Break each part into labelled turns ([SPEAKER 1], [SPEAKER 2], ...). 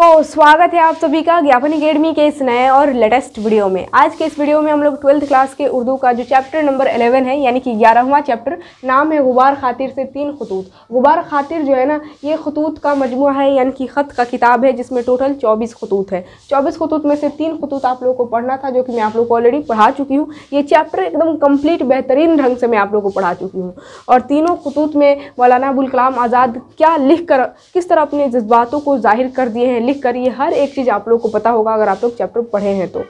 [SPEAKER 1] तो स्वागत है आप सभी का ज्ञापन अकेडमी के इस नए और लेटेस्ट वीडियो में आज के इस वीडियो में हम लोग ट्वेल्थ क्लास के उर्दू का जो चैप्टर नंबर 11 है यानी कि ग्यारहवा चैप्टर नाम है गुबार खातिर से तीन खतूत गुबार खातिर जो है ना ये खतूत का मजमू है यानी कि ख़त का किताब है जिसमें टोटल चौबीस खतूत है चौबीस खतूत में से तीन खतूत आप लोग को पढ़ना था जो कि मैं आप लोग को ऑलरेडी पढ़ा चुकी हूँ ये चैप्टर एकदम कम्प्लीट बेहतरीन ढंग से मैं आप लोग को पढ़ा चुकी हूँ और तीनों खतूत में मौलाना अबुल कलाम आज़ाद क्या लिख कर किस तरह अपने जज्बातों को जाहिर कर दिए हैं लिख कर ये हर एक चीज़ आप लोग को पता होगा अगर आप लोग चैप्टर पढ़े हैं तो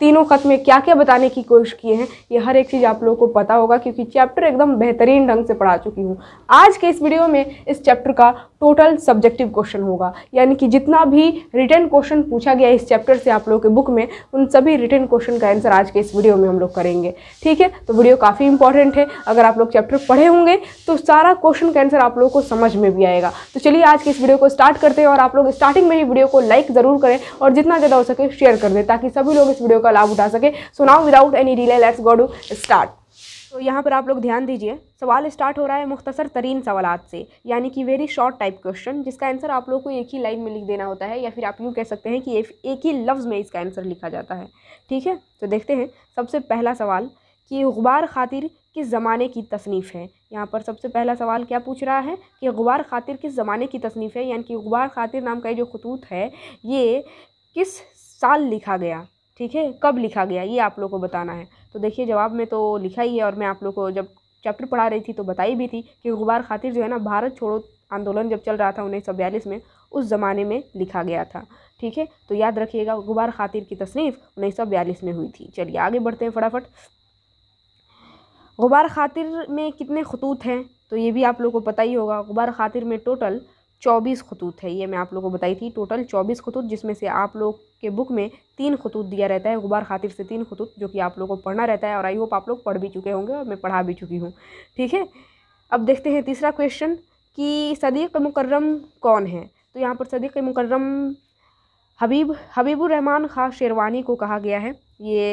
[SPEAKER 1] तीनों खत में क्या क्या बताने की कोशिश किए हैं ये हर एक चीज़ आप लोग को पता होगा क्योंकि चैप्टर एकदम बेहतरीन ढंग से पढ़ा चुकी हूँ आज के इस वीडियो में इस चैप्टर का टोटल सब्जेक्टिव क्वेश्चन होगा यानी कि जितना भी रिटर्न क्वेश्चन पूछा गया इस चैप्टर से आप लोग के बुक में उन सभी रिटर्न क्वेश्चन का आंसर आज के इस वीडियो में हम लोग करेंगे ठीक है तो वीडियो काफ़ी इंपॉर्टेंट है अगर आप लोग चैप्टर पढ़े होंगे तो सारा क्वेश्चन का आंसर आप लोग को समझ में भी आएगा तो चलिए आज के इस वीडियो को स्टार्ट करते हैं और आप लोग स्टार्टिंग में ही वीडियो वीडियो को लाइक ज़रूर करें और जितना ज़्यादा हो सके शेयर कर दें ताकि सभी लोग इस वीडियो का लाभ उठा सके so now without any delay let's go to start तो यहाँ पर आप लोग ध्यान दीजिए सवाल स्टार्ट हो रहा है मुख्तसर तरीन सवाल से यानी कि वेरी शॉर्ट टाइप क्वेश्चन जिसका आंसर आप लोग को एक ही लाइन में लिख देना होता है या फिर आप यूँ कह सकते हैं कि एक ही लफ्ज़ में इसका आंसर लिखा जाता है ठीक है तो देखते हैं सबसे पहला सवाल कि गुबार खातिर किस ज़माने की तसनीफ़ है यहाँ पर सबसे पहला सवाल क्या पूछ रहा है कि गुबार खातिर किस ज़माने की तसनीफ़ है यानी कि गुबार खातिर नाम का ये जो खतूत है ये किस साल लिखा गया ठीक है कब लिखा गया ये आप लोग को बताना है तो देखिए जवाब में तो लिखा ही है और मैं आप लोग को जब चैप्टर पढ़ा रही थी तो बताई भी थी कि गुबार खातिर जो है ना भारत छोड़ो आंदोलन जब चल रहा था उन्नीस सौ बयालीस में उस ज़माने में लिखा गया था ठीक है तो याद रखिएगा गुबार खातिर की तसनीफ़ उन्नीस सौ बयालीस में हुई थी चलिए आगे बढ़ते हैं फटाफट गुबार खातिर में कितने खतूत हैं तो ये भी आप लोग को पता ही होगा गुबार खातिर में टोटल चौबीस खतूत है ये मैं आप लोग को बताई थी टोटल चौबीस खतूत जिसमें से आप लोग के बुक में तीन खतूत दिया रहता है गुबार खातिर से तीन खतूत जो कि आप लोग को पढ़ना रहता है और आई होप आप लोग पढ़ भी चुके होंगे और मैं पढ़ा भी चुकी हूँ ठीक है अब देखते हैं तीसरा क्वेश्चन कि सदीक़ मुकर्रम कौन है तो यहाँ पर सदीक़ मुकर्रम हबीब हबीबुररहमान ख़ास शेरवानी को कहा गया है ये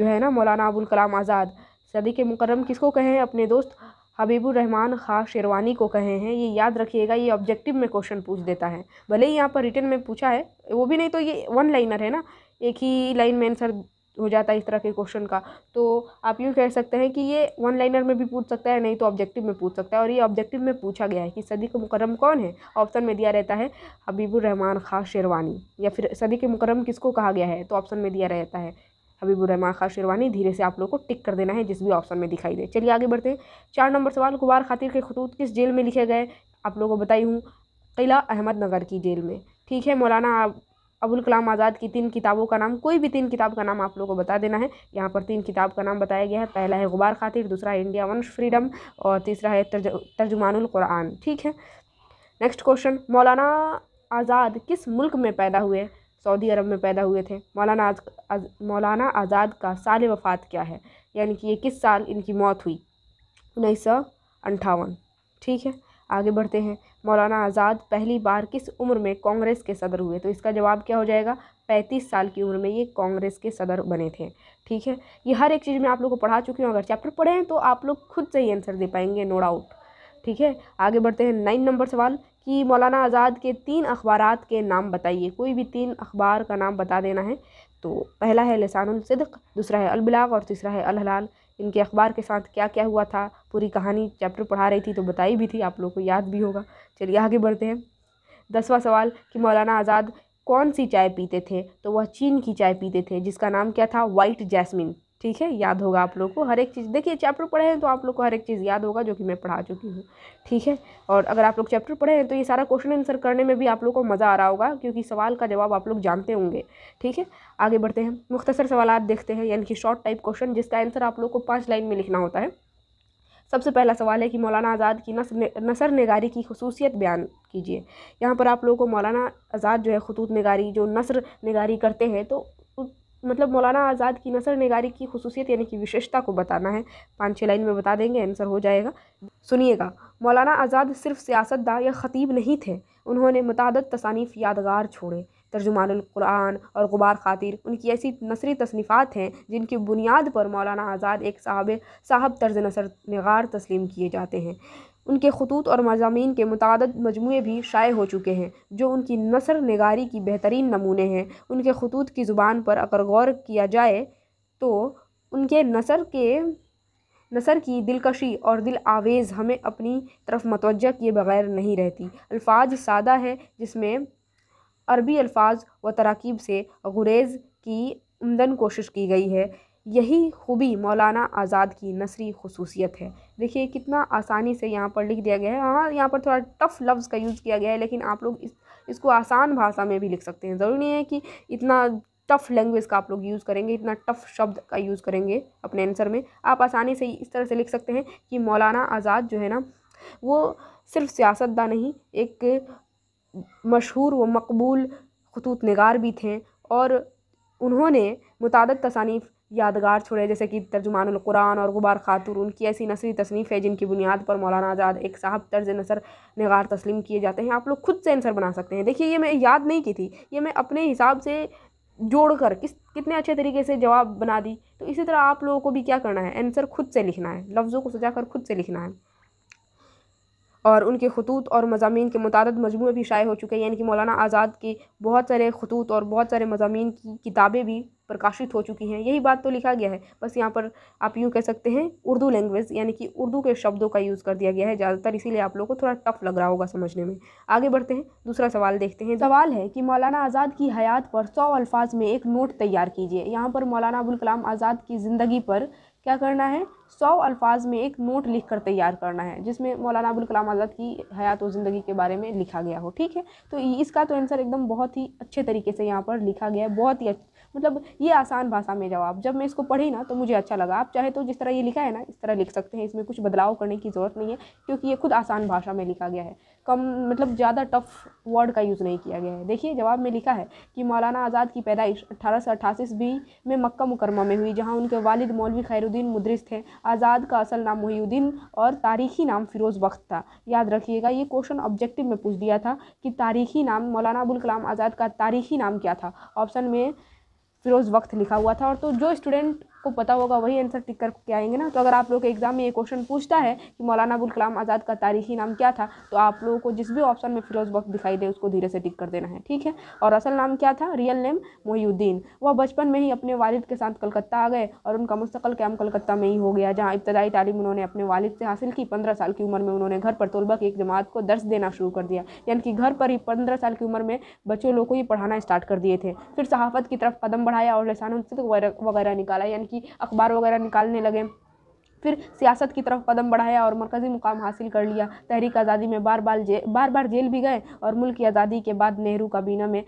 [SPEAKER 1] जो है ना मौलाना अबुल कलाम आज़ाद सदी के मुकर्रम किसको कहे हैं अपने दोस्त हबीबुर रहमान शेरवानी को कहे हैं ये याद रखिएगा ये ऑब्जेक्टिव में क्वेश्चन पूछ देता है भले ही यहाँ पर रिटर्न में पूछा है वो भी नहीं तो ये वन लाइनर है ना एक ही लाइन में आंसर हो जाता है इस तरह के क्वेश्चन का तो आप यूँ कह सकते हैं कि ये वन लाइनर में भी पूछ सकता है नहीं तो ऑब्जेक्टिव में पूछ सकता है और ये ऑब्जेक्टिव में पूछा गया है कि सदी के मुकरम कौन है ऑप्शन में दिया रहता है हबीबुर रहमान खां शेरवानी या फिर सदी के मुकरम किसको कहा गया है तो ऑप्शन में दिया रहता है हबीबुररहमान खान शेरवानी धीरे से आप लोग को टिक कर देना है जिस भी ऑप्शन में दिखाई दे चलिए आगे बढ़ते हैं चार नंबर सवाल गुबार खातिर के खतूत किस जेल में लिखे गए आप लोगों को बताई हूँ किला अहमदनगर की जेल में ठीक है मौलाना अबुल कलाम आज़ाद की तीन किताबों का नाम कोई भी तीन किताब का नाम आप लोगों को बता देना है यहाँ पर तीन किताब का नाम बताया गया है पहला है गुबार खातिर दूसरा है इंडिया वंश फ्रीडम और तीसरा है तर्ज कुरान ठीक है नेक्स्ट क्वेश्चन मौलाना आज़ाद किस मुल्क में पैदा हुए सऊदी अरब में पैदा हुए थे मौलाना आज, आज मौलाना आज़ाद का साल वफ़ात क्या है यानी कि ये किस साल इनकी मौत हुई उन्नीस सौ अंठावन ठीक है आगे बढ़ते हैं मौलाना आज़ाद पहली बार किस उम्र में कांग्रेस के सदर हुए तो इसका जवाब क्या हो जाएगा पैंतीस साल की उम्र में ये कांग्रेस के सदर बने थे ठीक है ये हर एक चीज़ में आप लोग को पढ़ा चुकी हूँ अगर चैप्टर पढ़े हैं तो आप लोग खुद से ही आंसर दे पाएंगे नो डाउट ठीक है आगे बढ़ते हैं नाइन नंबर सवाल कि मौलाना आज़ाद के तीन अखबार के नाम बताइए कोई भी तीन अखबार का नाम बता देना है तो पहला है लसानसदक दूसरा है अलबिलाग और तीसरा है अलहलाल इनके अखबार के साथ क्या क्या हुआ था पूरी कहानी चैप्टर पढ़ा रही थी तो बताई भी थी आप लोगों को याद भी होगा चलिए आगे बढ़ते हैं दसवां सवाल कि मौलाना आज़ाद कौन सी चाय पीते थे तो वह चीन की चाय पीते थे जिसका नाम क्या था वाइट जैस्मिन ठीक है याद होगा आप लोग को हर एक चीज़ देखिए चैप्टर पढ़े हैं तो आप लोग को हर एक चीज़ याद होगा जो कि मैं पढ़ा चुकी हूँ ठीक है और अगर आप लोग चैप्टर पढ़े हैं तो ये सारा क्वेश्चन आंसर करने में भी आप लोग को मज़ा आ रहा होगा क्योंकि सवाल का जवाब आप लोग जानते होंगे ठीक है आगे बढ़ते हैं मुख्तसर सवाल देखते हैं यानी कि शॉर्ट टाइप क्वेश्चन जिसका आंसर आप लोग को पाँच लाइन में लिखना होता है सबसे पहला सवाल है कि मौलाना आज़ाद की नसर नगारी की खसूसियत बयान कीजिए यहाँ पर आप लोगों को मौलाना आज़ाद जो है खतूत नगारी जो नसर नगारी करते हैं तो मतलब मौलाना आज़ाद की नसर नगारी की खसूसियत यानी कि विशेषता को बताना है पाँच छः लाइन में बता देंगे आंसर हो जाएगा सुनिएगा मौलाना आज़ाद सिर्फ सियासतदान या ख़तीब नहीं थे उन्होंने मुतद तसानीफ़ यादगार छोड़े कुरान और गुबार खातिर उनकी ऐसी नसरी तसनीफ़ात हैं जिनकी बुनियाद पर मौलाना आज़ाद एक साहब साहब तर्ज नसर नगार तस्लीम किए जाते हैं उनके खतूत और मजामी के मुतद मजमू भी शाये हो चुके हैं जो उनकी नसर नगारी की बेहतरीन नमूने हैं उनके खतूत की ज़ुबान पर अगर गौर किया जाए तो उनके नसर के नसर की दिलकशी और दिल आवेज़ हमें अपनी तरफ मतवज़ किए बगैर नहीं रहती अल्फाज सादा है जिसमें अरबी अल्फाज व तरकीब से गुरेज़ की उमदन कोशिश की गई है यही खूबी मौलाना आज़ाद की नसरी खसूसियत है देखिए कितना आसानी से यहाँ पर लिख दिया गया है हाँ यहाँ पर थोड़ा टफ़ लफ्ज़ का यूज़ किया गया है लेकिन आप लोग इस इसको आसान भाषा में भी लिख सकते हैं ज़रूरी नहीं है कि इतना टफ़ लैंग्वेज का आप लोग यूज़ करेंगे इतना टफ़ शब्द का यूज़ करेंगे अपने आंसर में आप आसानी से इस तरह से लिख सकते हैं कि मौलाना आज़ाद जो है ना वो सिर्फ सियासतदान नहीं एक मशहूर व मकबूल खतूत नगार भी थे और उन्होंने मुतद तसानीफ़ यादगार छोड़े जैसे कि तर्जुमान कुरान और गुबार खातुर उनकी ऐसी नसरी तसनीफ़ है जिनकी बुनियाद पर मौलाना आज़ाद एक साहब तर्ज नसर नगार तस्लीम किए जाते हैं आप लोग खुद से आंसर बना सकते हैं देखिए ये मैं याद नहीं की थी ये मैं अपने हिसाब से जोड़ कर किस कितने अच्छे तरीके से जवाब बना दी तो इसी तरह आप लोगों को भी क्या करना है आंसर खुद से लिखना है लफ्ज़ों को सजा कर खुद से लिखना है और उनके खतूत और मजामी के मुतद मजमू भी शाये हो चुके हैं यानी कि मौलाना आज़ाद के बहुत सारे खतूत और बहुत सारे मजामी की किताबें भी प्रकाशित हो चुकी हैं यही बात तो लिखा गया है बस यहाँ पर आप यूँ कह सकते हैं उर्दू लैंग्वेज यानी कि उर्दू के शब्दों का यूज़ कर दिया गया है ज़्यादातर इसीलिए आप लोगों को थोड़ा टफ लग रहा होगा समझने में आगे बढ़ते हैं दूसरा सवाल देखते हैं सवाल है कि मौलाना आज़ाद की हयात पर सौ अल्फाज में एक नोट तैयार कीजिए यहाँ पर मौलाना अबुल कलाम आज़ाद की ज़िंदगी पर क्या करना है सौ अल्फाज में एक नोट लिख कर तैयार करना है जिसमें मौलाना अबुल कलाम आज़ाद की हयात व ज़िंदगी के बारे में लिखा गया हो ठीक है तो इसका तो आंसर एकदम बहुत ही अच्छे तरीके से यहाँ पर लिखा गया है बहुत ही मतलब ये आसान भाषा में जवाब जब मैं इसको पढ़ी ना तो मुझे अच्छा लगा आप चाहे तो जिस तरह ये लिखा है ना इस तरह लिख सकते हैं इसमें कुछ बदलाव करने की ज़रूरत नहीं है क्योंकि ये खुद आसान भाषा में लिखा गया है कम मतलब ज़्यादा टफ वर्ड का यूज़ नहीं किया गया है देखिए जवाब में लिखा है कि मौलाना आज़ाद की पैदाइश अठारह सौ अट्ठासी में मक्का मुकरमा में हुई जहाँ उनके वालिद मौलवी खैरुद्दीन मुद्रिस थे आज़ाद का असल नाम मुहीउद्दीन और तारीखी नाम फ़िरोज़ बख्त था याद रखिएगा ये क्वेश्चन ऑब्जेक्टिव में पूछ दिया था कि तारीखी नाम मौलाना अबुल कलाम आज़ाद का तारीखी नाम क्या था ऑप्शन में फ़िरोज़ वक्त लिखा हुआ था और तो जो स्टूडेंट आपको पता होगा वही आंसर टिक करके आएंगे ना तो अगर आप लोग के एग्ज़ाम में ये क्वेश्चन पूछता है कि मौलाना अबुल कलाम आज़ाद का तारीखी नाम क्या था तो आप लोगों को जिस भी ऑप्शन में फिरोज बख्त दिखाई दे उसको धीरे से टिक कर देना है ठीक है और असल नाम क्या था रियल नेम मोहुद्दीन वह बचपन में ही अपने वालिद के साथ कलकत्ता आ गए और उनका मुस्तकल क्याम कलकत्ता में ही हो गया जहाँ इब्तदाई तालीम उन्होंने अपने वालिद से हासिल की पंद्रह साल की उम्र में उन्होंने घर पर तलबा की एक जमात को दर्ज देना शुरू कर दिया यानी कि घर पर ही पंद्रह साल की उम्र में बच्चों लोग को ही पढ़ाना स्टार्ट कर दिए थे फिर सहाफत की तरफ कदम बढ़ाया और से वगैरह निकाला यानी कि अखबार वगैरह निकालने लगे फिर सियासत की तरफ कदम बढ़ाया और मरकज़ी मुकाम हासिल कर लिया तहरीक आज़ादी में बार बार जे बार बार जेल भी गए और मुल्क की आज़ादी के बाद नेहरू काबीना में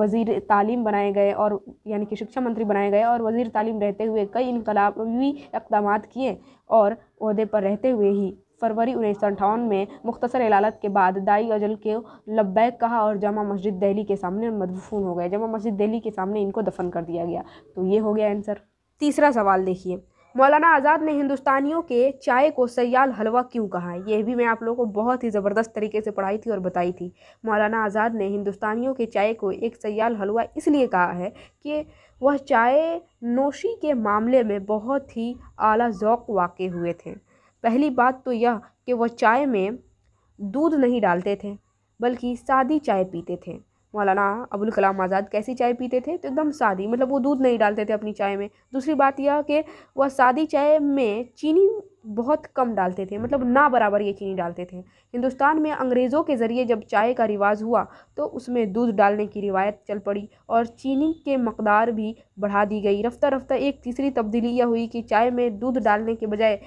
[SPEAKER 1] वज़ी तालीम बनाए गए और यानी कि शिक्षा मंत्री बनाए गए और वज़ी तालीम रहते हुए कई इनकलाबी इकदाम किए और अहदे पर रहते हुए ही फरवरी उन्नीस सौ में मुख्तर अलालत के बाद दाई अजल के लब्बैक कहा और जामा मस्जिद दिल्ली के सामने मदफून हो गए जामा मस्जिद दिल्ली के सामने इनको दफन कर दिया गया तो ये हो गया आंसर तीसरा सवाल देखिए मौलाना आज़ाद ने हिंदुस्तानियों के चाय को सयाल हलवा क्यों कहा है ये भी मैं आप लोगों को बहुत ही ज़बरदस्त तरीके से पढ़ाई थी और बताई थी मौलाना आज़ाद ने हिंदुस्तानियों के चाय को एक सयाल हलवा इसलिए कहा है कि वह चाय नोशी के मामले में बहुत ही आला ज़ौक वाक़ हुए थे पहली बात तो यह कि वह चाय में दूध नहीं डालते थे बल्कि सादी चाय पीते थे मौलाना अबुल कलाम आज़ाद कैसी चाय पीते थे तो एकदम सादी मतलब वो दूध नहीं डालते थे अपनी चाय में दूसरी बात यह कि वह सादी चाय में चीनी बहुत कम डालते थे मतलब ना बराबर ये चीनी डालते थे हिंदुस्तान में अंग्रेज़ों के ज़रिए जब चाय का रिवाज हुआ तो उसमें दूध डालने की रिवायत चल पड़ी और चीनी के मकदार भी बढ़ा दी गई रफ्ता रफ्ता एक तीसरी तब्दीली यह हुई कि चाय में दूध डालने के बजाय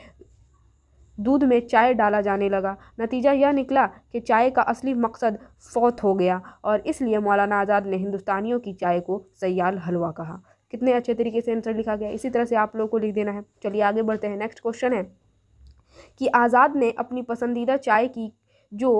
[SPEAKER 1] दूध में चाय डाला जाने लगा नतीजा यह निकला कि चाय का असली मकसद फौत हो गया और इसलिए मौलाना आज़ाद ने हिंदुस्तानियों की चाय को सयाल हलवा कहा कितने अच्छे तरीके से आंसर लिखा गया इसी तरह से आप लोग को लिख देना है चलिए आगे बढ़ते हैं नेक्स्ट क्वेश्चन है कि आज़ाद ने अपनी पसंदीदा चाय की जो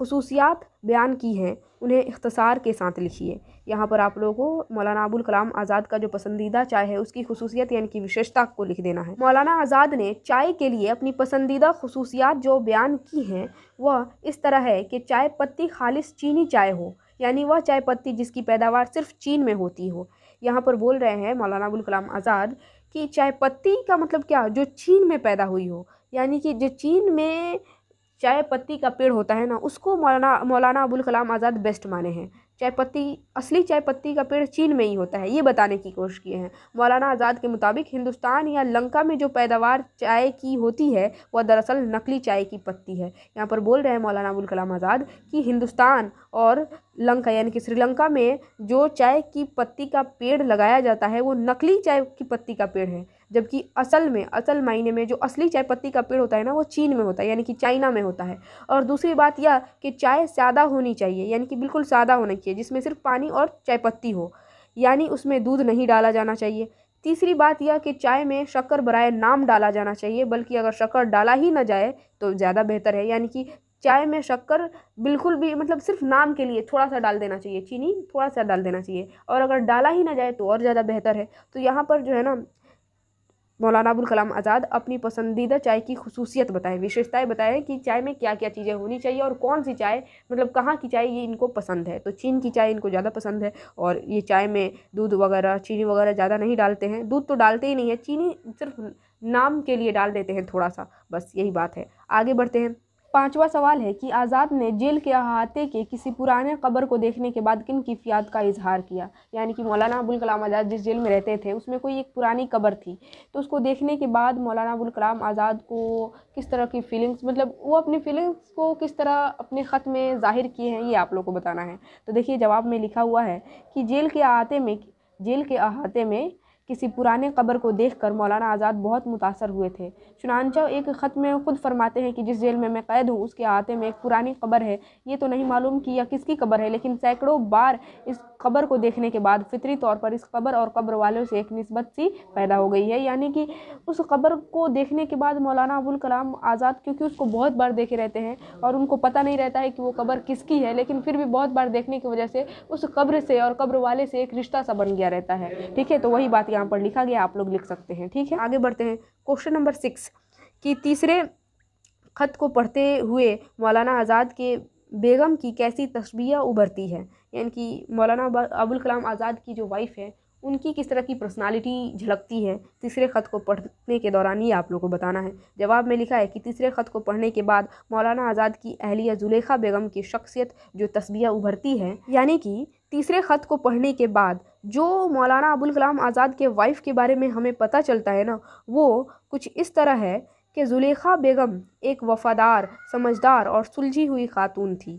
[SPEAKER 1] खसूसियात बयान की हैं उन्हें इख्तसार के साथ लिखिए यहाँ पर आप लोगों को मौलाना अबुल कलाम आज़ाद का जो पसंदीदा चाय है उसकी खसूसियत यानी कि विशेषता को लिख देना है मौलाना आज़ाद ने चाय के लिए अपनी पसंदीदा खसूसियात जो बयान की हैं वह इस तरह है कि चाय पत्ती खालिश चीनी चाय हो यानी वह चाय पत्ती जिसकी पैदावार सिर्फ चीन में होती हो यहाँ पर बोल रहे हैं मौलाना अबुल कलाम आज़ाद कि चाय पत्ती का मतलब क्या जो चीन में पैदा हुई हो यानी कि जो चीन में चाय पत्ती का पेड़ होता है ना उसको मौलाना मौलाना अबुल कलाम आज़ाद बेस्ट माने हैं चाय पत्ती असली चाय पत्ती का पेड़ चीन में ही होता है ये बताने की कोशिश किए हैं मौलाना आज़ाद के मुताबिक हिंदुस्तान या लंका में जो पैदावार चाय की होती है वह दरअसल नकली चाय की पत्ती है यहाँ पर बोल रहे हैं मौलाना अबुल कलाम आज़ाद कि हिंदुस्तान और लंका यानी कि श्रीलंका में जो चाय की पत्ती का पेड़ लगाया जाता है वो नकली चाय की पत्ती का पेड़ है जबकि असल में असल मायने में जो असली चाय पत्ती का पेड़ होता है ना वो चीन में होता है यानी कि चाइना में होता है और दूसरी बात यह कि चाय सादा होनी चाहिए यानी कि बिल्कुल सादा होना चाहिए जिसमें सिर्फ पानी और चाय पत्ती हो यानी उसमें दूध नहीं डाला जाना चाहिए तीसरी बात यह कि चाय में शक्कर बरए नाम डाला जाना चाहिए बल्कि अगर शक्कर डाला ही ना जाए तो ज़्यादा बेहतर है यानी कि चाय में शक्कर बिल्कुल भी मतलब सिर्फ नाम के लिए थोड़ा सा डाल देना चाहिए चीनी थोड़ा सा डाल देना चाहिए और अगर डाला ही ना जाए तो और ज़्यादा बेहतर है तो यहाँ पर जो है ना मौलाना अबुल कलाम आज़ाद अपनी पसंदीदा चाय की खसूसियत बताएं विशेषताएं बताएं कि चाय में क्या क्या चीज़ें होनी चाहिए और कौन सी चाय मतलब कहाँ की चाय ये इनको पसंद है तो चीन की चाय इनको ज़्यादा पसंद है और ये चाय में दूध वगैरह चीनी वगैरह ज़्यादा नहीं डालते हैं दूध तो डालते ही नहीं है चीनी सिर्फ नाम के लिए डाल देते हैं थोड़ा सा बस यही बात है आगे बढ़ते हैं पांचवा सवाल है कि आज़ाद ने जेल के अहाते के किसी पुराने कबर को देखने के बाद किन कीफियात का इजहार किया यानी कि मौलाना अबुल कलाम आज़ाद जिस जेल में रहते थे उसमें कोई एक पुरानी कबर थी तो उसको देखने के बाद मौलाना अबुल कलाम आज़ाद को किस तरह की फीलिंग्स मतलब वो अपनी फीलिंग्स को किस तरह अपने ख़त में ज़ाहिर किए हैं ये आप लोग को बताना है तो देखिए जवाब में लिखा हुआ है कि जेल के अहाते में जेल के अहाते में किसी पुराने कब्र को देख कर मौलाना आज़ाद बहुत मुतासर हुए थे चुनानचा एक ख़त में ख़ुद फरमाते हैं कि जिस जेल में मैं कैद हूँ उसके आते में एक पुरानी कब्र है ये तो नहीं मालूम कि यह किसकी कब्र है लेकिन सैकड़ों बार इस कब्र को देखने के बाद फितरी तौर पर इस कब्र और कब्र वालों से एक नस्बत सी पैदा हो गई है यानी कि उस कब्र को देखने के बाद मौलाना अबुल कलाम आज़ाद क्योंकि उसको बहुत बार देखे रहते हैं और उनको पता नहीं रहता है कि वो कब्र किसकी है लेकिन फिर भी बहुत बार देखने की वजह से उस कब्र से और कब्र वाले से एक रिश्ता सा बन गया रहता है ठीक है तो वही बात यहाँ पर लिखा गया आप लोग लिख सकते हैं ठीक है आगे बढ़ते हैं क्वेश्चन नंबर सिक्स कि तीसरे ख़त को पढ़ते हुए मौलाना आज़ाद के बेगम की कैसी तस्वीरें उभरती है यानी कि मौलाना अबुल कलाम आज़ाद की जो वाइफ है उनकी किस तरह की पर्सनालिटी झलकती है तीसरे ख़त को पढ़ने के दौरान ही आप लोगों को बताना है जवाब में लिखा है कि तीसरे ख़त को पढ़ने के बाद मौलाना आज़ाद की अहलिया जुलेखा बेगम की शख्सियत जो तस्वीर उभरती है यानी कि तीसरे ख़त को पढ़ने के बाद जो मौलाना अबुल कलाम आज़ाद के वाइफ़ के बारे में हमें पता चलता है ना वो कुछ इस तरह है कि जुलेखा बेगम एक वफ़ादार समझदार और सुलझी हुई खातून थी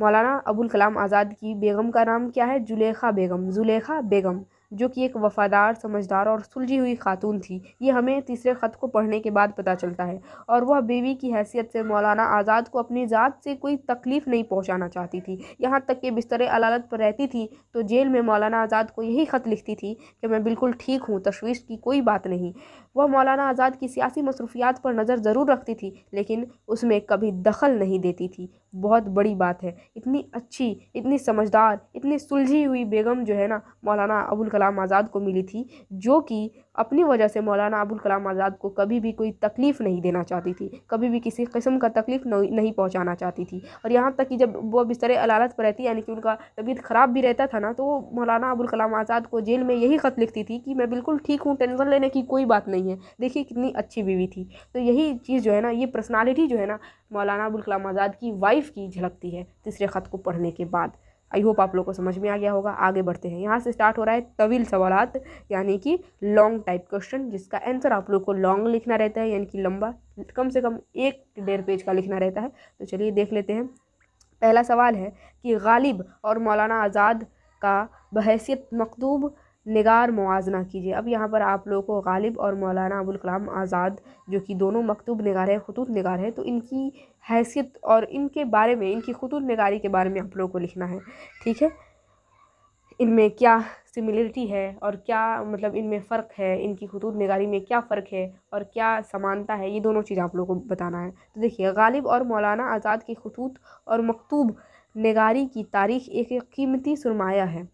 [SPEAKER 1] मौलाना अबुल कलाम आज़ाद की बेगम का नाम क्या है जुलेखा बेगम जुलेखा बेगम जो कि एक वफ़ादार समझदार और सुलझी हुई खातून थी ये हमें तीसरे ख़त को पढ़ने के बाद पता चलता है और वह बीवी की हैसियत से मौलाना आज़ाद को अपनी ज़ात से कोई तकलीफ़ नहीं पहुंचाना चाहती थी यहाँ तक कि बिस्तर अलालत पर रहती थी तो जेल में मौलाना आज़ाद को यही ख़त लिखती थी कि मैं बिल्कुल ठीक हूँ तशवीश की कोई बात नहीं वह मौलाना आज़ाद की सियासी मसरूफियात पर नज़र ज़रूर रखती थी लेकिन उसमें कभी दखल नहीं देती थी बहुत बड़ी बात है इतनी अच्छी इतनी समझदार इतनी सुलझी हुई बेगम जो है ना मौलाना अबुल कलाम आज़ाद को मिली थी जो कि अपनी वजह से मौलाना अबुल कलाम आज़ाद को कभी भी कोई तकलीफ़ नहीं देना चाहती थी कभी भी किसी किस्म का तकलीफ़ नहीं पहुंचाना चाहती थी और यहाँ तक कि जब वो बिस्तर अलालत पर रहती यानी कि उनका तबीयत ख़राब भी रहता था ना तो वो मौलाना अबुल कलाम आज़ाद को जेल में यही ख़त लिखती थी कि मैं बिल्कुल ठीक हूँ टेंशन लेने की कोई बात नहीं है देखिए कितनी अच्छी बीवी थी तो यही चीज़ जो है ना ये पर्सनैलिटी जो है ना मौलाना अबुल कलाम आज़ाद की वाइफ़ की झलकती है तीसरे ख़त को पढ़ने के बाद आई होप आप लोग को समझ में आ गया होगा आगे बढ़ते हैं यहाँ से स्टार्ट हो रहा है तवील सवालत यानी कि लॉन्ग टाइप क्वेश्चन जिसका आंसर आप लोग को लॉन्ग लिखना रहता है यानी कि लंबा कम से कम एक डेढ़ पेज का लिखना रहता है तो चलिए देख लेते हैं पहला सवाल है कि गालिब और मौलाना आज़ाद का बहसीत मकदूब निगार मुआजना कीजिए अब यहाँ पर आप लोगों को गालिब और मौलाना अबुल कलाम आज़ाद जो कि दोनों मकतूब नगार हैं खतूत नगार हैं तो इनकी हैसियत और इनके बारे में इनकी खतूत नगारी के बारे में आप लोगों को लिखना है ठीक है इनमें क्या सिमिलरिटी है और क्या मतलब इनमें फ़र्क है इनकी खतूत नगारी में क्या फ़र्क है और क्या समानता है ये दोनों चीज़ आप लोगों को बताना है तो देखिए गालिब और मौलाना आज़ाद की खतूत और मकतूब नगारी की तारीख एक कीमती सरमाया है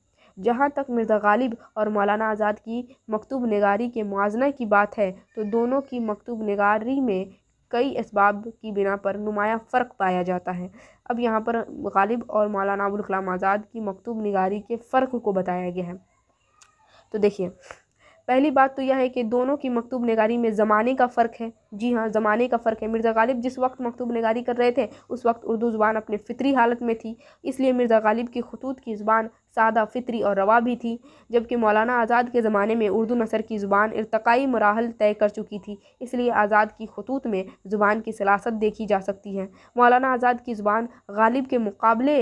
[SPEAKER 1] जहाँ तक मिर्ज़ा गालिब और मौलाना आज़ाद की मकतूब नगारी के मुजन की बात है तो दोनों की मकतूब नगारी में कई इसबाब की बिना पर नुमाया फ़र्क पाया जाता है अब यहाँ पर गालिब और मौलाना अबुलकलाम आज़ाद की मकतूब नगारी के फ़र्क को बताया गया है तो देखिए पहली बात तो यह है कि दोनों की मकतूब नगारी में ज़माने का फ़र्क है जी हाँ ज़माने का फ़र्क है मिर्ज़ा गालिब जिस वक्त मकतूब नगारी कर रहे थे उस वक्त उर्दू ज़ुबान अपने फ़ितरी हालत में थी इसलिए मिर्ज़ा गालिब की खतूत की ज़ुबान सादा फ़ितरी और रवा भी थी जबकि मौलाना आज़ाद के ज़माने में उर्दू नसर की ज़ुबान इरतकाई मराहल तय कर चुकी थी इसलिए आज़ाद की खतूत में ज़ुबान की सलासत देखी जा सकती है मौलाना आज़ाद की ज़ुबान गालिब के मुकाबले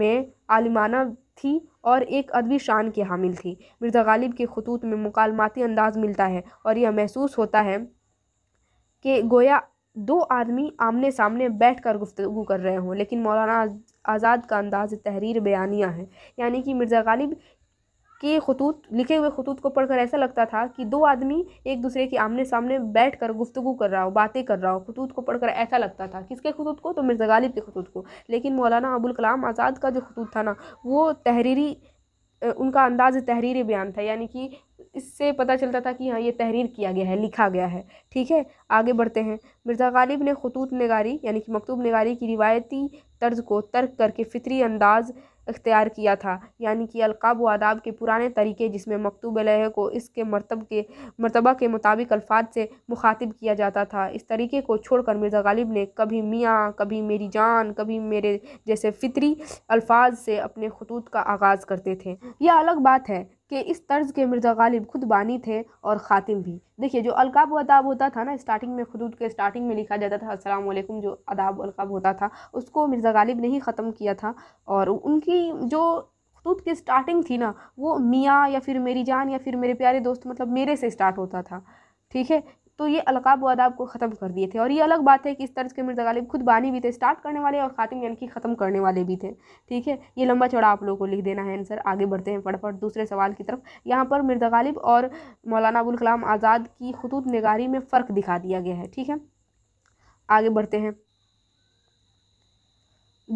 [SPEAKER 1] में आलिमाना थी और एक अदबी शान की हामिल थी मिर्ज़ा गालिब के खतूत में मकालमाती अंदाज़ मिलता है और यह महसूस होता है कि गोया दो आदमी आमने सामने बैठ कर गुफ्तु कर रहे हों लेकिन मौलाना आज़ाद का अंदाज तहरीर बयानिया है यानी कि मिर्ज़ा गालिब कि खतूत लिखे हुए खतूत को पढ़कर ऐसा लगता था कि दो आदमी एक दूसरे के आमने सामने बैठ कर गुफ्तु कर रहा हो बातें कर रहा हो खतूत को पढ़कर ऐसा लगता था किसके खतूत को तो मिर्ज़ा गालिब के खतूत को लेकिन मौलाना अबुल कलाम आज़ाद का जो खतूत था ना वो तहरीरी उनका अंदाज तहरीरी बयान था यानी कि इससे पता चलता था कि हाँ ये तहरीर किया गया है लिखा गया है ठीक है आगे बढ़ते हैं मिर्ज़ा गालिब ने खतूत नगारी यानी कि मकतूब नगारी की रिवायती तर्ज को तर्क करके फ़ितरी अंदाज़ इख्तियार किया था यानी कि अलकाब व आदाब के पुराने तरीके जिसमें मकतूब लह को इसके मरतब के मरतबा के मुताबिक अल्फाज से मुखातिब किया जाता था इस तरीके को छोड़कर मिर्ज़ा गालिब ने कभी मियाँ कभी मेरी जान कभी मेरे जैसे फ़ितरी अल्फाज से अपने खतूत का आगाज़ करते थे यह अलग बात है कि इस तर्ज के मिर्ज़ा गालिब खुद बानी थे और ख़ातिम भी देखिए जो अलकाब अदाब होता था ना स्टार्टिंग में खदूद के स्टार्टिंग में लिखा जाता था वालेकुम जो अदाब अलकाब होता था उसको मिर्ज़ा गालिब ने ही ख़त्म किया था और उनकी जो खतूत की स्टार्टिंग थी ना वो मियाँ या फिर मेरी जान या फिर मेरे प्यारे दोस्त मतलब मेरे से स्टार्ट होता था ठीक है तो ये अलकाब व को ख़त्म कर दिए थे और ये अलग बात है कि इस तर्ज के मिर्ज़ा गालिब खुद बानी भी थे स्टार्ट करने वाले और ख़ातिम यानी कि ख़त्म करने वाले भी थे ठीक है ये लंबा चौड़ा आप लोगों को लिख देना है आंसर आगे बढ़ते हैं फटाफट दूसरे सवाल की तरफ यहाँ पर मिर्ज़ा गालिब और मौलाना अबुल कलाम आज़ाद की खतूत नगारी में फ़र्क दिखा दिया गया है ठीक है आगे बढ़ते हैं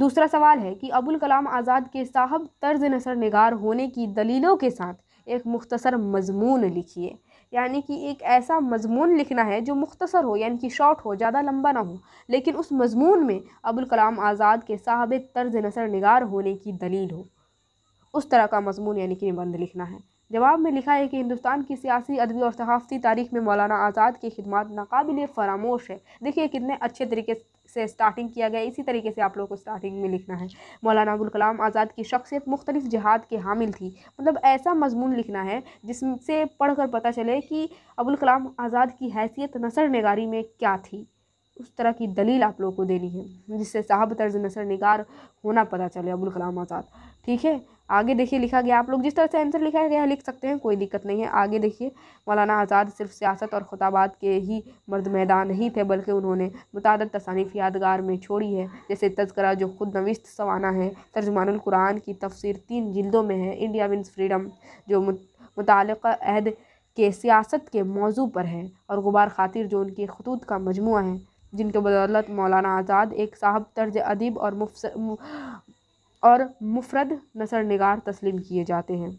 [SPEAKER 1] दूसरा सवाल है कि अबुल कलाम आज़ाद के साहब तर्ज नसर नगार होने की दलीलों के साथ एक मुख्तसर मजमून लिखिए यानी कि एक ऐसा मजमून लिखना है जो मुख्तसर हो यानी कि शॉर्ट हो ज़्यादा लंबा ना हो लेकिन उस मजमून में अबुल कलाम आज़ाद के साहब तर्ज नसर निगार होने की दलील हो उस तरह का मजमून यानी कि निबंध लिखना है जवाब में लिखा है कि हिंदुस्तान की सियासी अदबी और सहाफ़ती तारीख में मौलाना आज़ाद की खिदमत नाकबिल फरामोश है देखिए कितने अच्छे तरीके से स्टार्टिंग किया गया इसी तरीके से आप लोगों को स्टार्टिंग में लिखना है मौलाना अबुल कलाम आज़ाद की शख्सियत मुख्तलिफ जहाद के हामिल थी मतलब ऐसा मजमून लिखना है जिससे पढ़ कर पता चले कि अबुल कलाम आज़ाद की हैसियत नसर नगारी में क्या थी उस तरह की दलील आप लोगों को देनी है जिससे साहब तर्ज नसर नगार होना पता चले अबुल कलाम आज़ाद ठीक है आगे देखिए लिखा गया आप लोग जिस तरह से आंसर लिखा गया लिख सकते हैं कोई दिक्कत नहीं है आगे देखिए मौलाना आज़ाद सिर्फ सियासत और खुताबाद के ही मर्द मैदान नहीं थे बल्कि उन्होंने मुताद तसानीफ यादगार में छोड़ी है जैसे तस्करा जो खुद नविस्त सवाना है तर्जमानकुरान की तफसीर तीन जिल्दों में है इंडिया विंस फ्रीडम जो मुतल अहद के सियासत के मौजू पर है और गुबार खातिर जो उनके खतूत का मजमू है जिनके बदौलत मौलाना आज़ाद एक साहब तर्ज अदीब और और मुफरद नसर नगार तस्लीम किए जाते हैं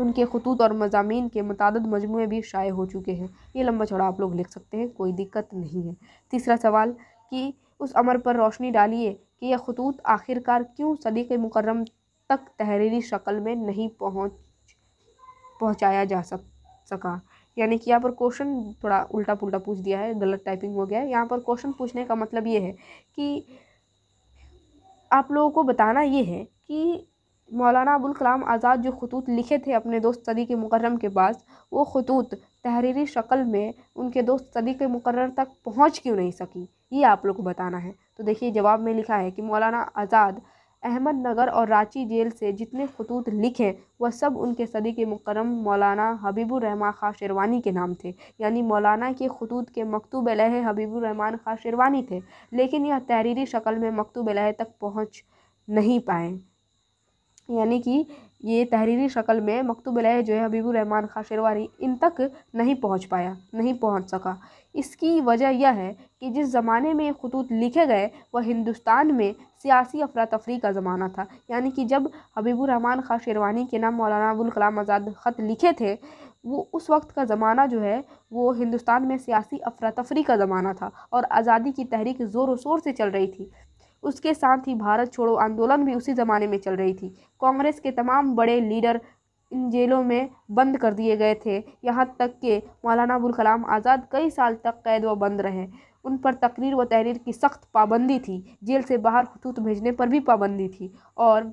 [SPEAKER 1] उनके खतूत और मजामी के मतद मजमू भी शाये हो चुके हैं ये लंबा चौड़ा आप लोग लिख सकते हैं कोई दिक्कत नहीं है तीसरा सवाल कि उस अमर पर रोशनी डालिए कि यह खतूत आखिरकार क्यों के मुकर्रम तक तहरीरी शक्ल में नहीं पहुँच पहुँचाया जा सक सका यानी कि यहाँ पर क्वेश्चन थोड़ा उल्टा पुल्टा पूछ दिया है गलत टाइपिंग हो गया है यहाँ पर क्वेश्चन पूछने का मतलब ये है कि आप लोगों को बताना ये है कि मौलाना अबुल कलाम आज़ाद जो खतूत लिखे थे अपने दोस्त सदी के मुकर्रम के पास वो खतूत तहरीरी शक्ल में उनके दोस्त सदी के मुकर्रम तक पहुंच क्यों नहीं सकी ये आप लोग को बताना है तो देखिए जवाब में लिखा है कि मौलाना आज़ाद अहमदनगर और रांची जेल से जितने खतूत लिखे वह सब उनके सदी के मुकरम मौलाना हबीबुररहमान ख़ा शेरवानी के नाम थे यानी मौलाना के खतूत के मकतूब लह हबीबुररहमान ख़ा शेरवानी थे लेकिन यह तहरीरी शक्ल में मकतूब लह तक पहुँच नहीं पाए यानी कि ये तहरीरी शक्ल में मकतूब लह जो है हबीबुररहमान ख़ा शेरवानी इन तक नहीं पहुँच पाया नहीं पहुँच सका इसकी वजह यह है कि जिस ज़माने में ये खतूत लिखे गए वह हिंदुस्तान में सियासी अफरा तफरी का ज़माना था यानी कि जब हबीबुररहमान खां शेरवानी के नाम मौलाना अबुल कलाम आज़ाद ख़त लिखे थे वो उस वक्त का ज़माना जो है वो हिंदुस्तान में सियासी अफरा तफरी का ज़माना था और आज़ादी की तहरीक व शोर से चल रही थी उसके साथ ही भारत छोड़ो आंदोलन भी उसी ज़माने में चल रही थी कांग्रेस के तमाम बड़े लीडर इन जेलों में बंद कर दिए गए थे यहाँ तक कि मौलाना अबुल कलाम आज़ाद कई साल तक कैद व बंद रहे उन पर तकरीर व तहरीर की सख्त पाबंदी थी जेल से बाहर खतूत भेजने पर भी पाबंदी थी और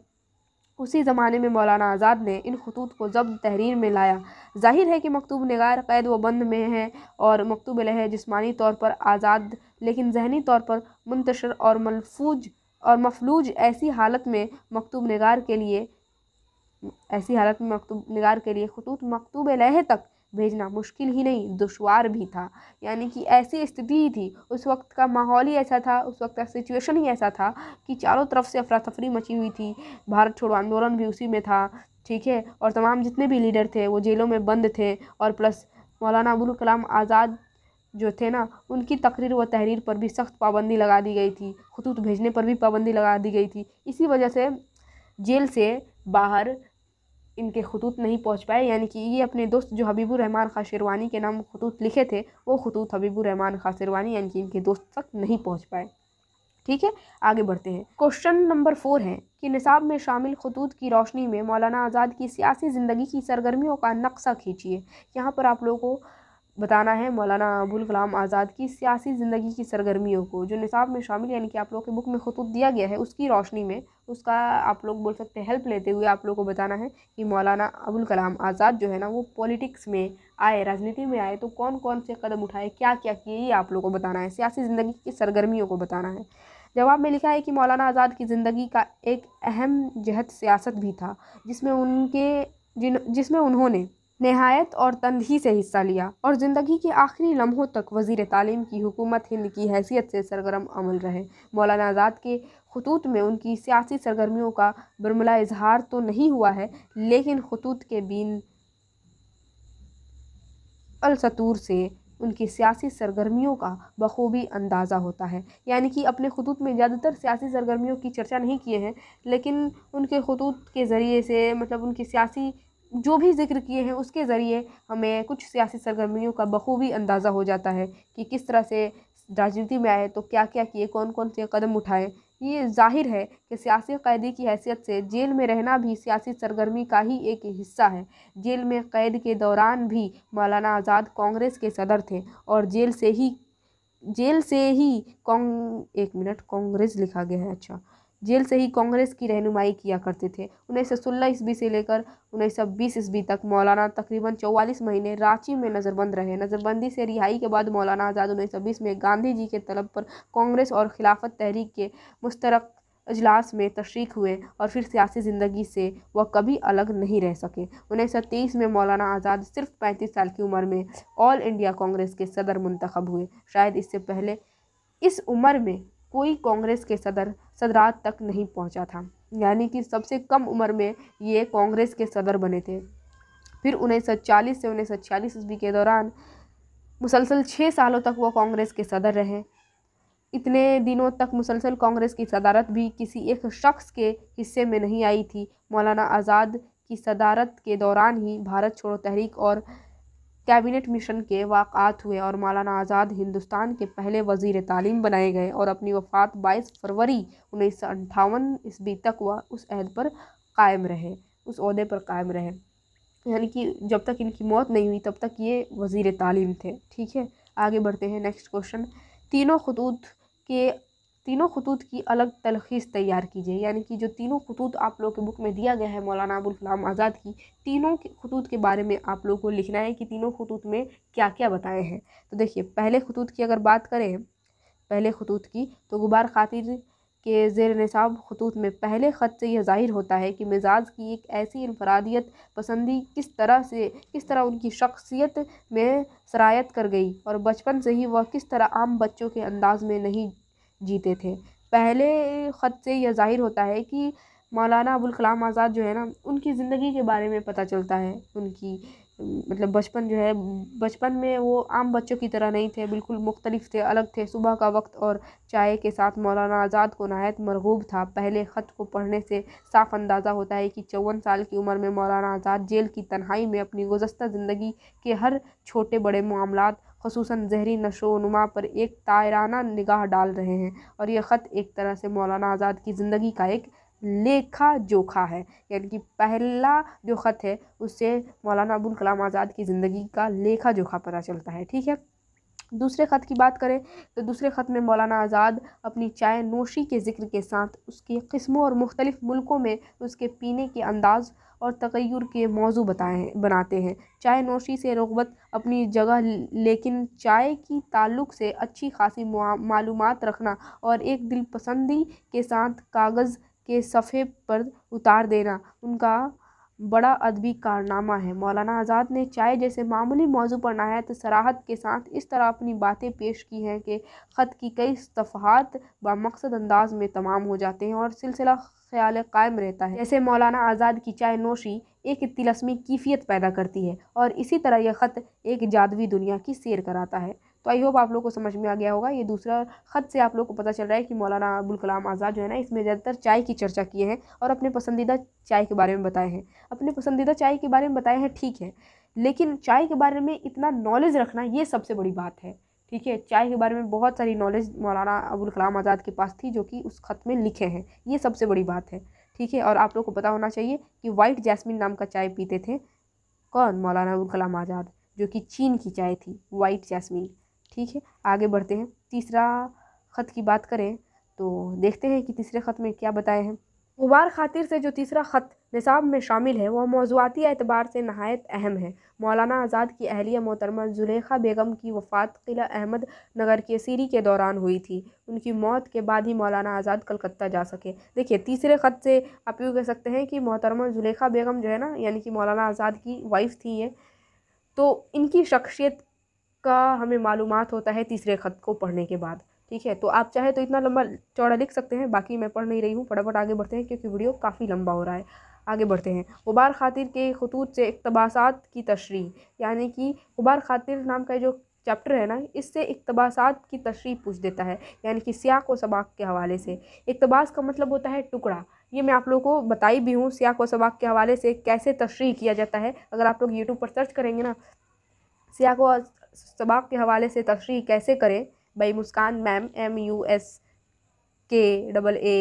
[SPEAKER 1] उसी ज़माने में मौलाना आज़ाद ने इन खतूत को जब्त तहरीर में लाया जाहिर है कि मकतूब नगार कैद व बंद में है और मकतूब लह जिसमानी तौर पर आज़ाद लेकिन जहनी तौर पर मुंतशर और मलफूज और मफलूज ऐसी हालत में मकतूब नगार के लिए ऐसी हालत में मकतूब नगार के लिए खतूत मकतूब लह तक भेजना मुश्किल ही नहीं दुशवार भी था यानी कि ऐसी स्थिति ही थी उस वक्त का माहौल ही ऐसा था उस वक्त का सिचुएशन ही ऐसा था कि चारों तरफ से अफरा तफरी मची हुई थी भारत छोड़ो आंदोलन भी उसी में था ठीक है और तमाम जितने भी लीडर थे वो जेलों में बंद थे और प्लस मौलाना अबुल कलाम आज़ाद जो थे ना उनकी तकरीर व तहरीर पर भी सख्त पाबंदी लगा दी गई थी खतूत भेजने पर भी पाबंदी लगा दी गई थी इसी वजह से जेल से बाहर इनके खतूत नहीं पहुंच पाए यानी कि ये अपने दोस्त जो हबीबुर रहमान खां शेरवानी के नाम खतूत लिखे थे वो खतूत हबीबुर रहमान खां शेरवानी यानी कि इनके दोस्त तक नहीं पहुंच पाए ठीक है आगे बढ़ते हैं क्वेश्चन नंबर फोर है कि निसाब में शामिल खतूत की रोशनी में मौलाना आज़ाद की सियासी ज़िंदगी की सरगर्मियों का नक्शा खींचिए यहाँ पर आप लोगों को बताना है मौलाना अबुल कलाम आज़ाद की सियासी ज़िंदगी की सरगर्मियों को जो निसाब में शामिल यानी कि आप लोग के बुक में खतूत दिया गया है उसकी रोशनी में उसका आप लोग बोल सकते हैं हेल्प लेते हुए आप लोग को बताना है कि मौलाना अबुल कलाम आज़ाद जो है ना वो पॉलिटिक्स में आए राजनीति में आए तो कौन कौन से कदम उठाए क्या क्या किए ये आप लोग को बताना है सियासी ज़िंदगी की सरगर्मियों को बताना है जवाब में लिखा है कि मौलाना आज़ाद की ज़िंदगी का एक अहम जहत सियासत भी था जिसमें उनके जिन जिसमें उन्होंने नहायत और तनही से हिस्सा लिया और ज़िंदगी के आखिरी लम्हों तक वजीर तालीम की हुकूमत हिंद की हैसियत से सरगर्म अमल रहे मौलाना आज़ाद के खतूत में उनकी सियासी सरगर्मियों का बरमला इजहार तो नहीं हुआ है लेकिन खतूत के बीन अलसतूर से उनकी सियासी सरगर्मियों का बखूबी अंदाज़ा होता है यानी कि अपने खतूत में ज़्यादातर सियासी सरगर्मियों की चर्चा नहीं किए हैं लेकिन उनके खतूत के ज़रिए से मतलब उनकी सियासी जो भी जिक्र किए हैं उसके ज़रिए हमें कुछ सियासी सरगर्मियों का बखूबी अंदाज़ा हो जाता है कि किस तरह से राजनीति में आए तो क्या क्या किए कौन कौन से कदम उठाए ये जाहिर है कि सियासी कैदी की हैसियत से जेल में रहना भी सियासी सरगर्मी का ही एक हिस्सा है जेल में कैद के दौरान भी मौलाना आज़ाद कांग्रेस के सदर थे और जेल से ही जेल से ही कॉन्ग एक मिनट कांग्रेस लिखा गया है अच्छा जेल से ही कांग्रेस की रहनुमाई किया करते थे उन्नीस सौ सोलह ईस्वी से लेकर उन्नीस सौ बीस ईस्वी तक मौलाना तकरीबन चौवालीस महीने रांची में नज़रबंद रहे नज़रबंदी से रिहाई के बाद मौलाना आज़ाद उन्नीस सौ बीस में गांधी जी के तलब पर कांग्रेस और खिलाफत तहरीक के मुश्तरक अजलास में तशरीक हुए और फिर सियासी ज़िंदगी से वह कभी अलग नहीं रह सके उन्नीस सौ तेईस में मौलाना आज़ाद सिर्फ पैंतीस साल की उम्र में ऑल इंडिया कांग्रेस के सदर मंतखब हुए शायद इससे पहले इस उम्र में कोई कांग्रेस के सदर सदरात तक नहीं पहुंचा था यानी कि सबसे कम उम्र में ये कांग्रेस के सदर बने थे फिर उन्नीस सौ चालीस से उन्नीस सौ छियालीस ईस्वी के दौरान मुसलसल छः सालों तक वो कांग्रेस के सदर रहे इतने दिनों तक मुसलसल कांग्रेस की सदारत भी किसी एक शख्स के हिस्से में नहीं आई थी मौलाना आज़ाद की सदारत के दौरान ही भारत छोड़ो तहरीक और कैबिनेट मिशन के वाकत हुए और मौलाना आज़ाद हिंदुस्तान के पहले वजीर तालीम बनाए गए और अपनी वफ़ात बाईस फरवरी उन्नीस सौ अंठावन ईस्वी तक वह उस अहद पर कायम रहे उस अहदे पर कायम रहे यानी कि जब तक इनकी मौत नहीं हुई तब तक ये वजीर तालीम थे ठीक है आगे बढ़ते हैं नेक्स्ट क्वेश्चन तीनों खतूत के तीनों खतूत की अलग तलखीस तैयार कीजिए यानी कि जो तीनों खतूत आप लोग के बुक में दिया गया है मौलाना अबुल कलाम आज़ाद की तीनों खतूत के बारे में आप लोगों को लिखना है कि तीनों खतूत में क्या क्या बताए हैं तो देखिए पहले खतूत की अगर बात करें पहले खतूत की तो गुबार खातिर के जेर नसाब खतूत में पहले ख़त से यह जाहिर होता है कि मिजाज की एक ऐसी इनफरादियत पसंदी किस तरह से किस तरह उनकी शख्सियत में शरायत कर गई और बचपन से ही वह किस तरह आम बच्चों के अंदाज में नहीं जीते थे पहले ख़त से यह ज़ाहिर होता है कि मौलाना अबुल कलाम आज़ाद जो है ना उनकी ज़िंदगी के बारे में पता चलता है उनकी मतलब बचपन जो है बचपन में वो आम बच्चों की तरह नहीं थे बिल्कुल मुख्तलिफ थे अलग थे सुबह का वक्त और चाय के साथ मौलाना आज़ाद को नहायत मरगूब था पहले ख़त को पढ़ने से साफ अंदाज़ा होता है कि चौवन साल की उम्र में मौलाना आज़ाद जेल की तनहाई में अपनी गुजस्त ज़िंदगी के हर छोटे बड़े मामला खसूस जहरी नशो नुमा पर एक तायराना निगाह डाल रहे हैं और यह ख़त एक तरह से मौलाना आज़ाद की ज़िंदगी का एक लेखा जोखा है यानी कि पहला जो ख़त है उससे मौलाना अबुल कलाम आज़ाद की ज़िंदगी का लेखा जोखा पता चलता है ठीक है दूसरे ख़त की बात करें तो दूसरे ख़त में मौलाना आज़ाद अपनी चाय नोशी के ज़िक्र के साथ उसकी किस्मों और मुख्तलिफ़ मुल्कों में उसके पीने के अंदाज़ और तग़य्युर के मौज़ू बताए बनाते हैं चाय नोशी से रग़बत अपनी जगह लेकिन चाय की ताल्लुक़ से अच्छी ख़ासी मालूम रखना और एक दिलपसंदी के साथ कागज़ के सफ़े पर उतार देना उनका बड़ा अदबी कारनामा है मौलाना आज़ाद ने चाय जैसे मामूली मौजू पर नहायत सराहत के साथ इस तरह अपनी बातें पेश की हैं कि ख़त की कई सफ़हात बामकसद अंदाज में तमाम हो जाते हैं और सिलसिला ख्याल कायम रहता है जैसे मौलाना आज़ाद की चाय नोशी एक तिलस्मी कीफियत पैदा करती है और इसी तरह यह ख़त एक जादवी दुनिया की सैर कराता है तो आई होप आप लोग को समझ में आ गया होगा ये दूसरा ख़त से आप लोग को पता चल रहा है कि मौलाना अबुल कलाम आज़ाद जो है ना इसमें ज़्यादातर चाय की चर्चा किए हैं और अपने पसंदीदा चाय के बारे में बताए हैं अपने पसंदीदा चाय के बारे में बताए हैं ठीक है लेकिन चाय के बारे में इतना नॉलेज रखना ये सबसे बड़ी बात है ठीक है चाय के बारे में बहुत सारी नॉलेज मौलाना अबुल कलाम आज़ाद के पास थी जो कि उस ख़त में लिखे हैं ये सबसे बड़ी बात है ठीक है और आप लोग को पता होना चाहिए कि वाइट जैस्मिन नाम का चाय पीते थे कौन मौलाना अबुल कलाम आज़ाद जो कि चीन की चाय थी वाइट जैस्मिन ठीक है आगे बढ़ते हैं तीसरा ख़त की बात करें तो देखते हैं कि तीसरे ख़त में क्या बताए हैं गुबार खातिर से जो तीसरा ख़त निसाब में शामिल है वह मौजूदी एतबार से नहायत अहम है मौलाना आज़ाद की अहलिया मोहतरमा जुलेखा बेगम की वफ़ात किला अहमद नगर के सीरी के दौरान हुई थी उनकी मौत के बाद ही मौलाना आज़ाद कलकत्ता जा सके देखिए तीसरे ख़त से आप यूँ कह सकते हैं कि मोहतरमा जुलेखा बेगम जो है ना यानी कि मौलाना आज़ाद की वाइफ थी ये तो इनकी शख्सियत का हमें मालूम होता है तीसरे ख़त को पढ़ने के बाद ठीक है तो आप चाहे तो इतना लंबा चौड़ा लिख सकते हैं बाकी मैं पढ़ नहीं रही हूँ फटाफट आगे बढ़ते हैं क्योंकि वीडियो काफ़ी लंबा हो रहा है आगे बढ़ते हैं गुबार खातिर के खतूत से इकतबासात की तशरी यानी कि गुबार खातिर नाम का जो चैप्टर है ना इससे इकतबासात की तशरी पूछ देता है यानी कि सियाक व सबाक के हवाले से इकतबास का मतलब होता है टुकड़ा ये मैं आप लोगों को बताई भी हूँ सियाक व सबाक के हवाले से कैसे तशरी किया जाता है अगर आप लोग यूट्यूब पर सर्च करेंगे ना सियाक व सबाक के हवाले से तफरी कैसे करें भाई Muskan ma'am M U S K double A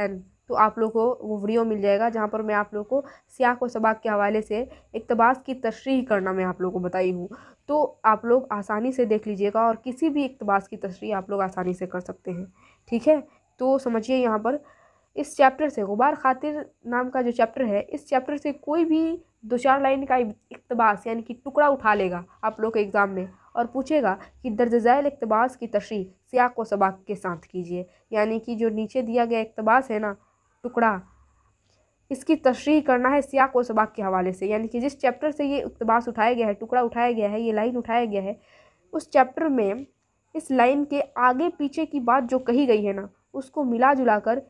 [SPEAKER 1] N तो आप लोग को वो वीडियो मिल जाएगा जहाँ पर मैं आप लोग को सियाह व सबाक के हवाले से इकतबास की तशरी करना मैं आप लोग को बताई हूँ तो आप लोग आसानी से देख लीजिएगा और किसी भी इकतबास की तशरी आप लोग आसानी से कर सकते हैं ठीक है तो समझिए यहाँ पर इस चैप्टर से गुबार खातिर नाम का जो चैप्टर है इस चैप्टर से कोई भी दो चार लाइन का इकतबास यानी कि टुकड़ा उठा लेगा आप लोग के एग्ज़ाम में और पूछेगा कि दर्ज झैल इकतबास की तशरी सियाक व सबाक के साथ कीजिए यानी कि जो नीचे दिया गया इकतबास है ना टुकड़ा इसकी तशरी करना है सियाक व सबाक के हवाले से यानी कि जिस चैप्टर से ये इकतबास उठाया गया है टुकड़ा उठाया गया है ये लाइन उठाया गया है उस चैप्टर में इस लाइन के आगे पीछे की बात जो कही गई है ना उसको मिला जुला कर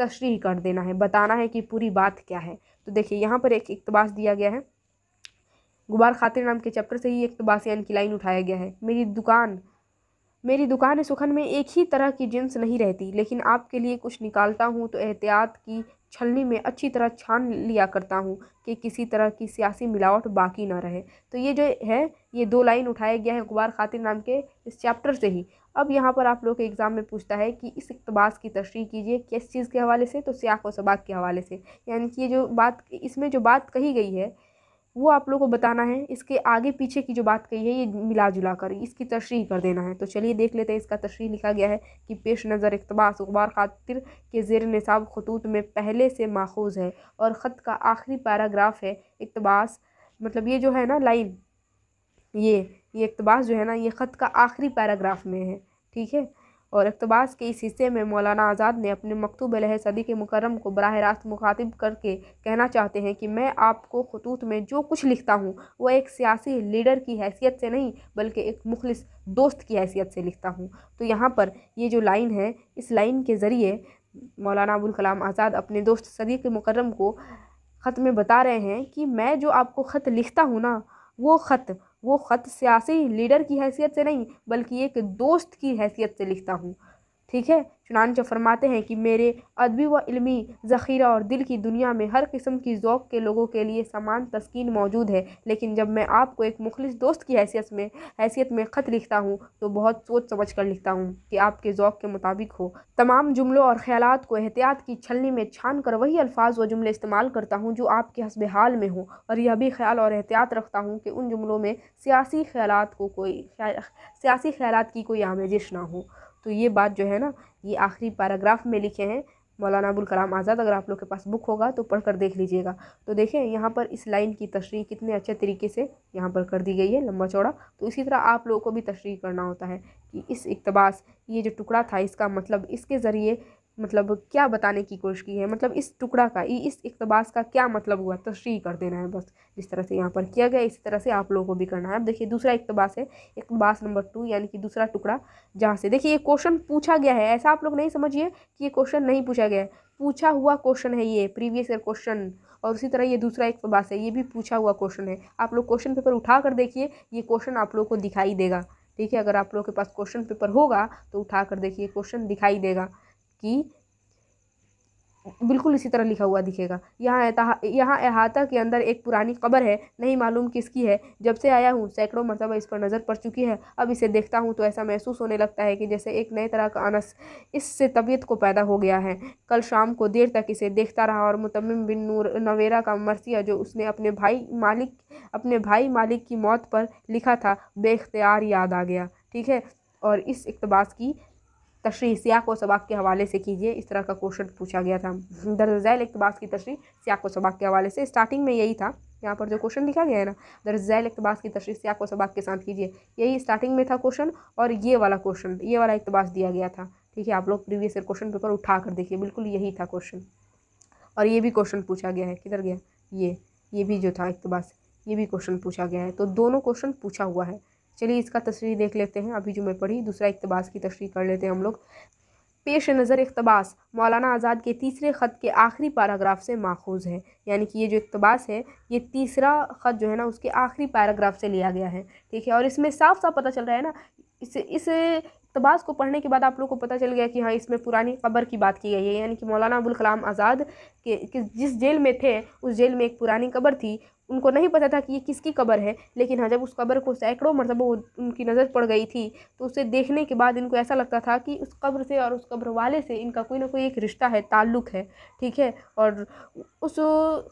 [SPEAKER 1] तशरी कर देना है बताना है कि पूरी बात क्या है तो देखिए यहाँ पर एक इकतबास दिया गया है गुबार खातिर नाम के चैप्टर से ही इकतबास यानी कि लाइन उठाया गया है मेरी दुकान मेरी दुकान सुखन में एक ही तरह की जींस नहीं रहती लेकिन आपके लिए कुछ निकालता हूँ तो एहतियात की छलनी में अच्छी तरह छान लिया करता हूँ कि किसी तरह की सियासी मिलावट बाकी ना रहे तो ये जो है ये दो लाइन उठाया गया है गुबार खातिर नाम के इस चैप्टर से ही अब यहाँ पर आप लोग के एग्ज़ाम में पूछता है कि इस इकतबास की तशरी कीजिए किस चीज़ के हवाले से तो सियाक व सबाक के हवाले से यानी कि ये जो बात इसमें जो बात कही गई है वो आप लोगों को बताना है इसके आगे पीछे की जो बात कही है ये मिला जुला कर इसकी तशरी कर देना है तो चलिए देख लेते हैं इसका तशरी लिखा गया है कि पेश नज़र इकतबास अखबार खातिर के जेर नसाब खतूत में पहले से माखूज है और ख़त का आखिरी पैराग्राफ है इकतबास मतलब ये जो है ना लाइन ये ये अकतबास जो है ना ये ख़त का आखिरी पैराग्राफ में है ठीक है और अकतबास के इस हिस्से में मौलाना आज़ाद ने अपने मकतूब लह सदी के मुकरम को बरह रास्त मुखातिब करके कहना चाहते हैं कि मैं आपको खतूत में जो कुछ लिखता हूँ वह एक सियासी लीडर की हैसियत से नहीं बल्कि एक मुखलिस दोस्त की हैसियत से लिखता हूँ तो यहाँ पर ये जो लाइन है इस लाइन के ज़रिए मौलाना अबुलकलाम आज़ाद अपने दोस्त सदी के मुकरम को ख़त में बता रहे हैं कि मैं जो आपको ख़त लिखता हूँ ना वो ख़त वो ख़त सियासी लीडर की हैसियत से नहीं बल्कि एक दोस्त की हैसियत से लिखता हूँ ठीक है चुनानचे फरमाते हैं कि मेरे अदबी व इलमी ज़ख़ीरा और दिल की दुनिया में हर किस्म की जौक़ के लोगों के लिए समान तस्किन मौजूद है लेकिन जब मैं आपको एक मुखलिस दोस्त की हैसियत में हैसियत में ख़त लिखता हूँ तो बहुत सोच समझ कर लिखता हूँ कि आपके ओक़ के मुताबिक हो तमाम जुमलों और ख्याल को एहतियात की छलनी में छान कर वही अल्फाज व जुमले इस्तेमाल करता हूँ जो आपके हसब हाल में हों और यह भी ख्याल और एहतियात रखता हूँ कि उन जुमलों में सियासी ख्याल को कोई सियासी ख्याल की कोई आमेजिश ना हो तो ये बात जो है ना ये आखिरी पैराग्राफ में लिखे हैं मौलाना अबुल कलाम आज़ाद अगर आप लोग के पास बुक होगा तो पढ़ कर देख लीजिएगा तो देखें यहाँ पर इस लाइन की तशरी कितने अच्छे तरीके से यहाँ पर कर दी गई है लंबा चौड़ा तो इसी तरह आप लोगों को भी तशरी करना होता है कि इस इकतबास ये जो टुकड़ा था इसका मतलब इसके ज़रिए मतलब क्या बताने की कोशिश की है मतलब इस टुकड़ा का इस इकतबास का क्या मतलब हुआ तश्री कर देना है बस जिस तरह से यहाँ पर किया गया इसी तरह से आप लोगों को भी करना है अब देखिए दूसरा इकतबास है इकतबास नंबर टू यानी कि दूसरा टुकड़ा जहाँ से देखिए ये क्वेश्चन पूछा गया है ऐसा आप लोग नहीं समझिए कि ये क्वेश्चन नहीं पूछा गया है पूछा हुआ क्वेश्चन है ये प्रीवियस ईयर क्वेश्चन और उसी तरह ये दूसरा एक बात है ये भी पूछा हुआ क्वेश्चन है आप लोग क्वेश्चन पेपर उठा कर देखिए ये क्वेश्चन आप लोग को दिखाई देगा ठीक है अगर आप लोगों के पास क्वेश्चन पेपर होगा तो उठा कर देखिए क्वेश्चन दिखाई देगा कि बिल्कुल इसी तरह लिखा हुआ दिखेगा यहाँ यहाँ अहाता के अंदर एक पुरानी कब्र है नहीं मालूम किसकी है जब से आया हूँ सैकड़ों मरतबा इस पर नज़र पड़ चुकी है अब इसे देखता हूँ तो ऐसा महसूस होने लगता है कि जैसे एक नए तरह का अनस इससे तबीयत को पैदा हो गया है कल शाम को देर तक इसे देखता रहा और मुतम बिन नूर नवेरा का मरसिया जो उसने अपने भाई मालिक अपने भाई मालिक की मौत पर लिखा था बेख्तियार याद आ गया ठीक है और इस इकतबास की तशरी सियाक व सबाक के हवाले से कीजिए इस तरह का क्वेश्चन पूछा गया था दर्जैल इकतबास की तशरी सियाक व सबाक के हवाले से स्टार्टिंग में यही था यहाँ पर जो क्वेश्चन लिखा गया है ना दर्जैल इकतबास की तशरी सियाक व सबाक के साथ कीजिए यही स्टार्टिंग में था क्वेश्चन और ये वाला क्वेश्चन ये वाला इकतबास दिया गया था ठीक है आप लोग प्रीवियस ईयर क्वेश्चन पेपर उठा कर देखिए बिल्कुल यही था क्वेश्चन और ये भी क्वेश्चन पूछा गया है किधर गया ये ये भी जो था इकतबास ये भी क्वेश्चन पूछा गया है तो दोनों क्वेश्चन पूछा हुआ है चलिए इसका तस्वीर देख लेते हैं अभी जो मैं पढ़ी दूसरा इकतबास की तस्वीर कर लेते हैं हम लोग पेश नज़र इकतबास मौलाना आज़ाद के तीसरे ख़त के आखिरी पैराग्राफ से माखूज़ है यानी कि ये जो इकतबास है ये तीसरा ख़त जो है ना उसके आखिरी पैराग्राफ से लिया गया है ठीक है और इसमें साफ साफ पता चल रहा है ना इस इस इकतबास को पढ़ने के बाद आप लोग को पता चल गया कि हाँ इसमें पुरानी खबर की बात की गई है यानी कि मौलाना अबुल कलाम आज़ाद के, के जिस जेल में थे उस जेल में एक पुरानी कबर थी उनको नहीं पता था कि ये किसकी कब्र है लेकिन हाँ जब उस कब्र को सैकड़ों वो उनकी नज़र पड़ गई थी तो उसे देखने के बाद इनको ऐसा लगता था कि उस कब्र से और उस कब्र वाले से इनका कोई ना कोई एक रिश्ता है ताल्लुक है ठीक है और उस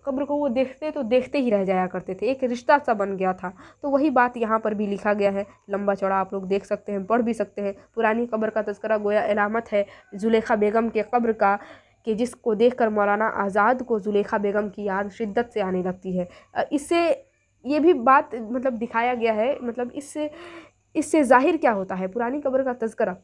[SPEAKER 1] कब्र को वो देखते तो देखते ही रह जाया करते थे एक रिश्ता सा बन गया था तो वही बात यहाँ पर भी लिखा गया है लंबा चौड़ा आप लोग देख सकते हैं पढ़ भी सकते हैं पुरानी कब्र का तस्करा गोया अलामत है जुलेखा बेगम के कब्र का कि जिसको देखकर मौलाना आज़ाद को जुलेखा बेगम की याद शिद्दत से आने लगती है इससे ये भी बात मतलब दिखाया गया है मतलब इससे इससे जाहिर क्या होता है पुरानी कब्र का तस्करा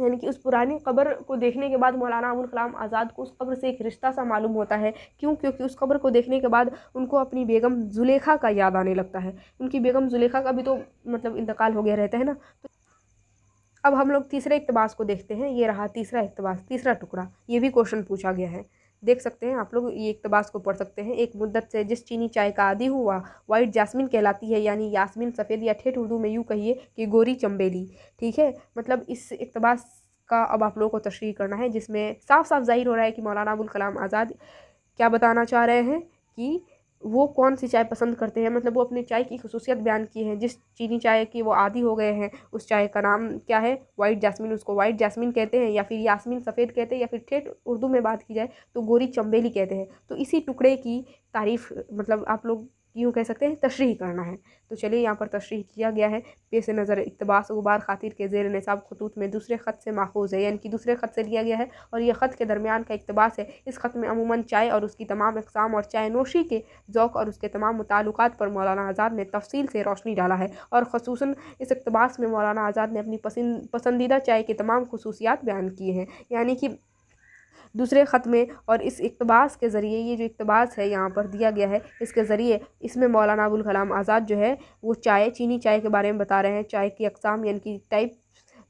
[SPEAKER 1] यानी कि उस पुरानी कब्र को देखने के बाद मौलाना अबुल कलाम आज़ाद को उस कब्र से एक रिश्ता सा मालूम होता है क्यों क्योंकि उस कब्र को देखने के बाद उनको अपनी बेगम जुलेखा का याद आने लगता है उनकी बेगम जुलेखा का भी तो मतलब इंतकाल हो गया रहता है ना तो अब हम लोग तीसरे इकतबास को देखते हैं ये रहा तीसरा इकतबास तीसरा टुकड़ा ये भी क्वेश्चन पूछा गया है देख सकते हैं आप लोग ये इकतबास को पढ़ सकते हैं एक मुद्दत से जिस चीनी चाय का आदि हुआ वाइट जासमिन कहलाती है यानी यासमिन सफ़ेद या ठेठ उर्दू में यूँ कहिए कि गोरी चंबेली ठीक है मतलब इस इकतबास का अब आप लोगों को तशरी करना है जिसमें साफ साफ जाहिर हो रहा है कि मौलाना अबुल कलाम आज़ाद क्या बताना चाह रहे हैं कि वो कौन सी चाय पसंद करते हैं मतलब वो अपनी चाय की खसूसियत बयान की है जिस चीनी चाय की वो आदि हो गए हैं उस चाय का नाम क्या है वाइट जैस्मिन उसको वाइट जैस्मिन कहते हैं या फिर यासमिन सफ़ेद कहते हैं या फिर ठेठ उर्दू में बात की जाए तो गोरी चम्बेली कहते हैं तो इसी टुकड़े की तारीफ़ मतलब आप लोग यूँ कह सकते हैं तशरी करना है तो चलिए यहाँ पर तशरी किया गया है पेश नज़र इकतबास गुबार खातिर के जेर नसाब खतूत में दूसरे ख़त से माखूज है यानी कि दूसरे ख़त से लिया गया है और यह ख़त के दरमियान का इकतबास है इस ख़त में अमूमन चाय और उसकी तमाम अकसाम और चाय नोशी के ओक़ और उसके तमाम मुतलक पर मौलाना आज़ाद ने तफसील से रोशनी डाला है और खसूस इस इकतबास में मौलाना आज़ाद ने अपनी पसंद पसंदीदा चाय के तमाम खसूसियात बयान किए हैं यानी कि दूसरे ख़त में और इस इकतबास के ज़रिए ये जो इकतबास है यहाँ पर दिया गया है इसके ज़रिए इसमें मौलाना अबुल कलाम आज़ाद जो है वो चाय चीनी चाय के बारे में बता रहे हैं चाय की अकसाम यानी कि टाइप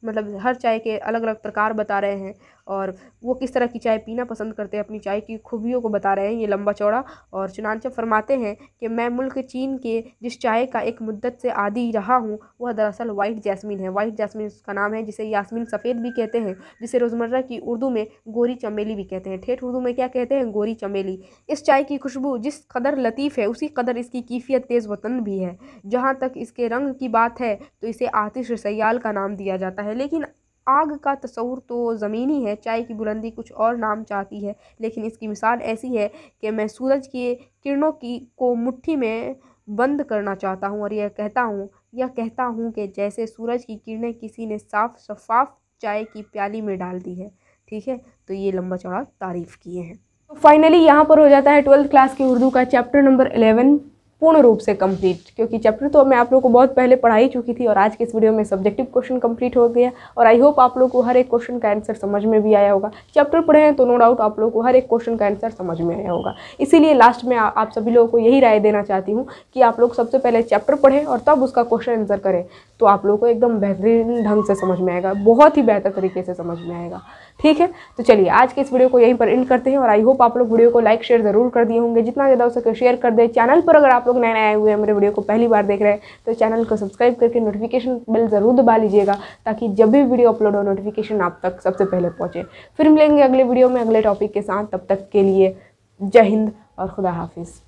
[SPEAKER 1] मतलब हर चाय के अलग अलग प्रकार बता रहे हैं और वो किस तरह की चाय पीना पसंद करते हैं अपनी चाय की खूबियों को बता रहे हैं ये लंबा चौड़ा और चुनानचा फरमाते हैं कि मैं मुल्क चीन के जिस चाय का एक मुद्दत से आदि रहा हूँ वह दरअसल वाइट जैस्मिन है वाइट जैस्मिन उसका नाम है जिसे यासमिन सफ़ेद भी कहते हैं जिसे रोज़मर्रा की उर्दू में गोरी चमेली भी कहते हैं ठेठ उर्दू में क्या कहते हैं गोरी चमेली इस चाय की खुशबू जिस कदर लतीफ़ है उसी कदर इसकी कीफियत तेज़ वतन भी है जहाँ तक इसके रंग की बात है तो इसे आतिश सयाल का नाम दिया जाता है लेकिन आग का तस्वूर तो ज़मीनी है चाय की बुलंदी कुछ और नाम चाहती है लेकिन इसकी मिसाल ऐसी है कि मैं सूरज की किरणों की को मुट्ठी में बंद करना चाहता हूँ और यह कहता हूँ यह कहता हूँ कि जैसे सूरज की किरणें किसी ने साफ शफाफ चाय की प्याली में डाल दी है ठीक है तो ये लंबा चौड़ा तारीफ़ किए हैं तो फाइनली यहाँ पर हो जाता है ट्वेल्थ क्लास के उर्दू का चैप्टर नंबर एलेवन पूर्ण रूप से कंप्लीट क्योंकि चैप्टर तो मैं आप लोगों को बहुत पहले पढ़ा ही चुकी थी और आज के इस वीडियो में सब्जेक्टिव क्वेश्चन कंप्लीट हो गया और आई होप आप लोग को हर एक क्वेश्चन का आंसर समझ में भी आया होगा चैप्टर पढ़े हैं तो नो डाउट आप लोग को हर एक क्वेश्चन का आंसर समझ में आया होगा इसीलिए लास्ट में आ, आप सभी लोगों को यही राय देना चाहती हूँ कि आप लोग सबसे पहले चैप्टर पढ़ें और तब उसका क्वेश्चन आंसर करें तो आप लोग को एकदम बेहतरीन ढंग से समझ में आएगा बहुत ही बेहतर तरीके से समझ में आएगा ठीक है तो चलिए आज के इस वीडियो को यहीं पर एंड करते हैं और आई होप आप लोग वीडियो को लाइक शेयर जरूर कर दिए होंगे जितना ज़्यादा हो सके शेयर कर दें चैनल पर अगर आप आप लोग नए नए हुए हैं मेरे वीडियो को पहली बार देख रहे हैं तो चैनल को सब्सक्राइब करके नोटिफिकेशन बेल ज़रूर दबा लीजिएगा ताकि जब भी वीडियो अपलोड हो नोटिफिकेशन आप तक सबसे पहले पहुँचे फिर मिलेंगे अगले वीडियो में अगले टॉपिक के साथ तब तक के लिए जय हिंद और खुदा हाफिज़